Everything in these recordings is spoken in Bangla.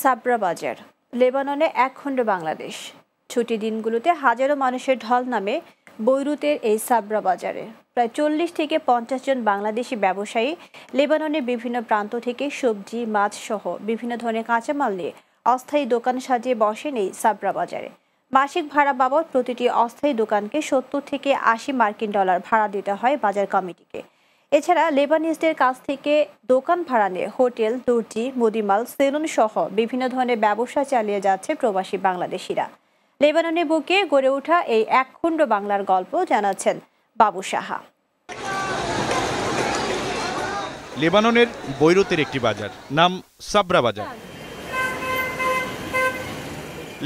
সাবরা বাজার লেবাননে একখণ্ড বাংলাদেশ ছুটি দিনগুলোতে হাজারো মানুষের ঢল নামে বৈরুতের এই সাবরা বাজারে প্রায় চল্লিশ থেকে পঞ্চাশ জন বাংলাদেশি ব্যবসায়ী লেবাননের বিভিন্ন প্রান্ত থেকে সবজি মাছ সহ বিভিন্ন ধরনের কাঁচামাল নিয়ে অস্থায়ী দোকান সাজিয়ে বসেন এই সাবরা বাজারে মাসিক ভাড়া বাবদ প্রতিটি অস্থায়ী দোকানকে সত্তর থেকে আশি মার্কিন ডলার ভাড়া দিতে হয় বাজার কমিটিকে এছাড়া লেবানিজদের কাছ থেকে দোকান ভাড়া নিয়ে হোটেল দর্জি মুদিমাল সেলুন সহ বিভিন্ন ধরনের ব্যবসা চালিয়ে যাচ্ছে প্রবাসী বাংলাদেশিরা লেবাননে বুকে গড়ে ওঠা এই একখণ্ড বাংলার গল্প জানাচ্ছেন বাবু সাহা লেবাননের বৈরতের একটি বাজার নাম সাবরা বাজার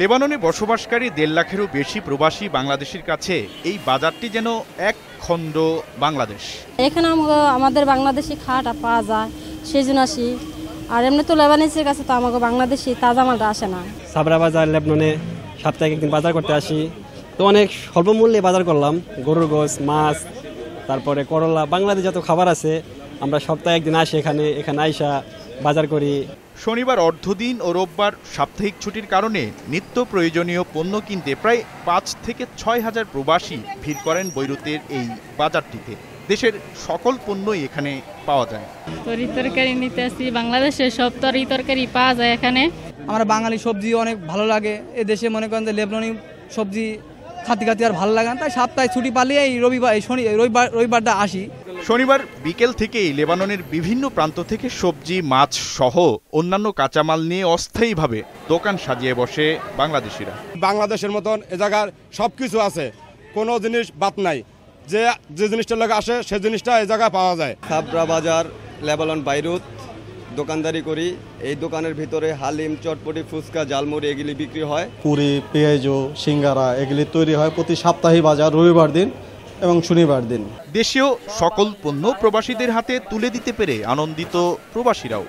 লেবাননে বসবাসকারী দেড় লাখেরও বেশি প্রবাসী বাংলাদেশের কাছে এই বাজারটি যেন এক খণ্ড বাংলাদেশ এখানে আমাদের বাংলাদেশি খাট পাওয়া যায় সেই জন্য আসি আর এমনি তো লেবানিসের কাছে তো আমাকে বাংলাদেশি তাজা মালটা আসে না সাবরা বাজার লেবাননে সাপ্তাহিক একদিন বাজার করতে আসি তো অনেক স্বল্প মূল্যে বাজার করলাম গরুর গোস মাছ তারপরে করলা বাংলাদেশ যত খাবার আছে আমরা সপ্তাহে একদিন আসি এখানে এখানে আইসা বাজার করি শনিবার অর্ধদিন ও রোববার সাপ্তাহিক ছুটির কারণে নিত্য প্রয়োজনীয় পণ্য কিনতে প্রায় পাঁচ থেকে ছয় হাজার প্রবাসী ভিড় করেন বৈরুতের এই বাজারটিতে দেশের সকল পণ্যই এখানে পাওয়া যায় তরি তরকারি নিতে আসি বাংলাদেশে সব তরি তরকারি পাওয়া যায় এখানে আমার বাঙালি সবজি অনেক ভালো লাগে এ দেশে মনে করেন যে লেবননি সবজি খাতি খাতি আর ভালো লাগে না তাই সপ্তাহে ছুটি পালিয়ে এই রবিবার এই শনি রবিবার রবিবারটা আসি শনিবার বিকেল থেকেই লেবাননের বিভিন্ন প্রান্ত থেকে সবজি মাছ সহ অন্যান্য কাঁচামাল নিয়ে অস্থায়ীভাবে দোকান সাজিয়ে বসে বাংলাদেশিরা বাংলাদেশের মতন এ জায়গার সব কিছু আছে কোনো জিনিস বাদ নাই যে যে জিনিসটা লোক আসে সে জিনিসটা এ জায়গায় পাওয়া যায় খাবরা বাজার লেবানন বাইরুত দোকানদারি করি এই দোকানের ভিতরে হালিম চটপটি ফুচকা জালমুড়ি এগুলি বিক্রি হয় পুরি পেঁয়াজ সিঙ্গারা এগুলি তৈরি হয় প্রতি সাপ্তাহিক বাজার রবিবার দিন এবং শনিবার দিন দেশীয় সকল পণ্য প্রবাসীদের হাতে তুলে দিতে পেরে আনন্দিত প্রবাসীরাও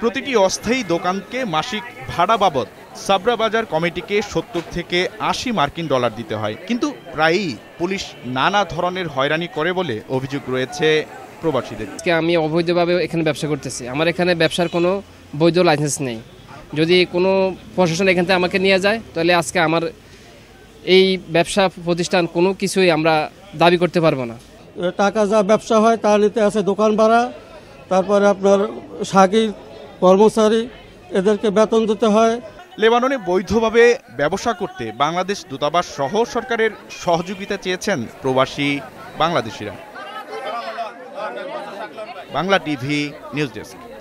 প্রতিটি অস্থায়ী দোকানকে মাসিক ভাড়া বাবদ সাবরা বাজার কমিটিকে সত্তর থেকে আশি মার্কিন ডলার দিতে হয় কিন্তু প্রায়ই পুলিশ নানা ধরনের হয়রানি করে বলে অভিযোগ রয়েছে প্রবাসীদের আমি অবৈধভাবে এখানে ব্যবসা করতেছি আমার এখানে ব্যবসার কোনো বৈধ লাইসেন্স নেই যদি কোনো প্রশাসন এখান থেকে আমাকে নিয়ে যায় তাহলে আজকে আমার এই ব্যবসা প্রতিষ্ঠান কোনো কিছুই আমরা দাবি করতে পারবো না টাকা যা ব্যবসা হয় তা নিতে আছে দোকান ভাড়া তারপরে আপনার সাকি কর্মচারী এদেরকে বেতন দিতে হয় লেবাননে বৈধভাবে ব্যবসা করতে বাংলাদেশ দূতাবাস সহ সরকারের সহযোগিতা চেয়েছেন প্রবাসী বাংলাদেশিরা বাংলা টিভি নিউজ ডেস্ক